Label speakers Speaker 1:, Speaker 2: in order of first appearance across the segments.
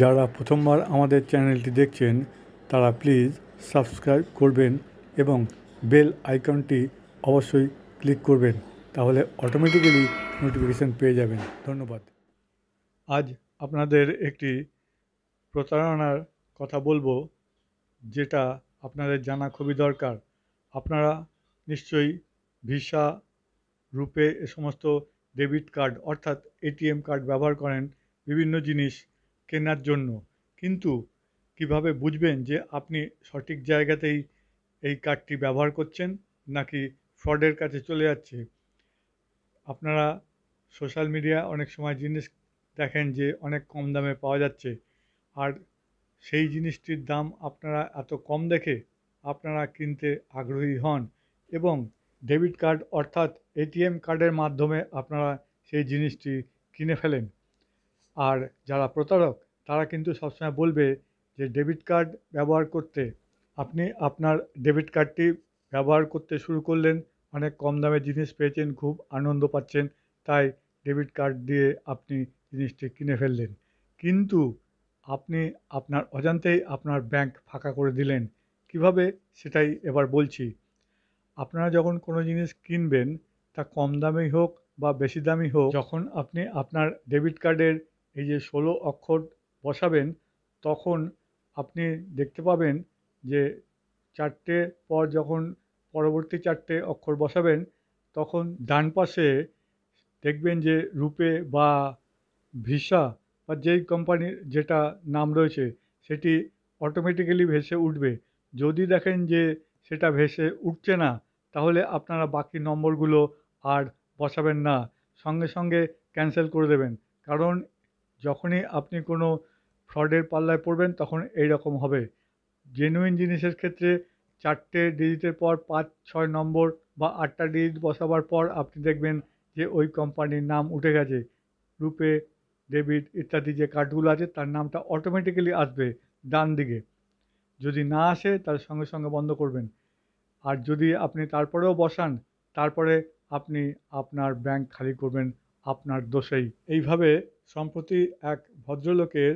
Speaker 1: যারা প্রথমবার আমাদের চ্যানেলটি দেখছেন তারা প্লিজ সাবস্ক্রাইব করবেন এবং বেল আইকনটি অবশ্যই ক্লিক করবেন তাহলে অটোমেটিক্যালি নোটিফিকেশান পেয়ে যাবেন ধন্যবাদ আজ আপনাদের একটি প্রতারণার কথা বলবো যেটা আপনাদের জানা খুবই দরকার আপনারা নিশ্চয়ই ভিসা রূপে এ সমস্ত ডেবিট কার্ড অর্থাৎ এটিএম কার্ড ব্যবহার করেন বিভিন্ন জিনিস কেনার জন্য কিন্তু কিভাবে বুঝবেন যে আপনি সঠিক জায়গাতেই এই কার্ডটি ব্যবহার করছেন নাকি ফ্রডের কাছে চলে যাচ্ছে আপনারা সোশ্যাল মিডিয়া অনেক সময় জিনিস দেখেন যে অনেক কম দামে পাওয়া যাচ্ছে আর সেই জিনিসটির দাম আপনারা এত কম দেখে আপনারা কিনতে আগ্রহী হন এবং ডেবিট কার্ড অর্থাৎ এটিএম কার্ডের মাধ্যমে আপনারা সেই জিনিসটি কিনে ফেলেন আর যারা প্রতারক তারা কিন্তু সবসময় বলবে যে ডেবিট কার্ড ব্যবহার করতে আপনি আপনার ডেবিট কার্ডটি ব্যবহার করতে শুরু করলেন অনেক কম দামে জিনিস পেয়েছেন খুব আনন্দ পাচ্ছেন তাই ডেবিট কার্ড দিয়ে আপনি জিনিসটি কিনে ফেললেন কিন্তু আপনি আপনার অজান্তেই আপনার ব্যাংক ফাঁকা করে দিলেন কিভাবে সেটাই এবার বলছি আপনারা যখন কোনো জিনিস কিনবেন তা কম দামেই হোক বা বেশি দামি হোক যখন আপনি আপনার ডেবিট কার্ডের এই যে ষোলো অক্ষর বসাবেন তখন আপনি দেখতে পাবেন যে চারটে পর যখন পরবর্তী চারটে অক্ষর বসাবেন তখন ডান পাশে দেখবেন যে রূপে বা ভিসা বা যেই কোম্পানির যেটা নাম রয়েছে সেটি অটোমেটিক্যালি ভেসে উঠবে যদি দেখেন যে সেটা ভেসে উঠছে না তাহলে আপনারা বাকি নম্বরগুলো আর বসাবেন না সঙ্গে সঙ্গে ক্যান্সেল করে দেবেন কারণ যখনই আপনি কোনো ফ্রডের পাল্লায় পড়বেন তখন এই রকম হবে জেনুইন জিনিসের ক্ষেত্রে চারটে ডিজিটের পর পাঁচ ছয় নম্বর বা আটটা ডিজিট বসাবার পর আপনি দেখবেন যে ওই কোম্পানির নাম উঠে গেছে রূপে ডেবিট ইত্যাদি যে কার্ডগুলো আছে তার নামটা অটোমেটিক্যালি আসবে ডান দিকে যদি না আসে তার সঙ্গে সঙ্গে বন্ধ করবেন আর যদি আপনি তারপরেও বসান তারপরে আপনি আপনার ব্যাংক খালি করবেন আপনার দোষেই এইভাবে সম্প্রতি এক ভদ্রলোকের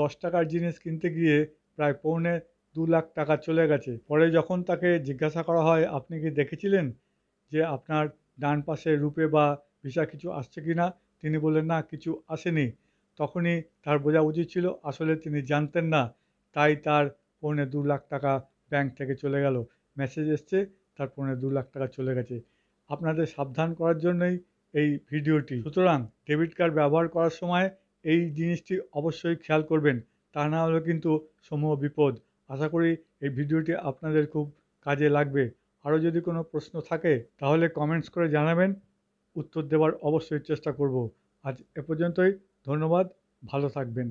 Speaker 1: দশ টাকার জিনিস কিনতে গিয়ে প্রায় পৌনে দু লাখ টাকা চলে গেছে পরে যখন তাকে জিজ্ঞাসা করা হয় আপনি কি দেখেছিলেন যে আপনার ডান পাশে রূপে বা ভিসা কিছু আসছে কি না তিনি বললেন না কিছু আসেনি তখনই তার বোঝা উচিত ছিল আসলে তিনি জানতেন না তাই তার পৌনে দু লাখ টাকা ব্যাংক থেকে চলে গেল মেসেজ এসছে তার পৌনে দু লাখ টাকা চলে গেছে আপনাদের সাবধান করার জন্যই এই ভিডিওটি সুতরাং ডেবিট কার্ড ব্যবহার করার সময় এই জিনিসটি অবশ্যই খেয়াল করবেন তা না হলে কিন্তু সমূহ বিপদ আশা করি এই ভিডিওটি আপনাদের খুব কাজে লাগবে আরও যদি কোনো প্রশ্ন থাকে তাহলে কমেন্টস করে জানাবেন উত্তর দেওয়ার অবশ্যই চেষ্টা করব আজ এ পর্যন্তই ধন্যবাদ ভালো থাকবেন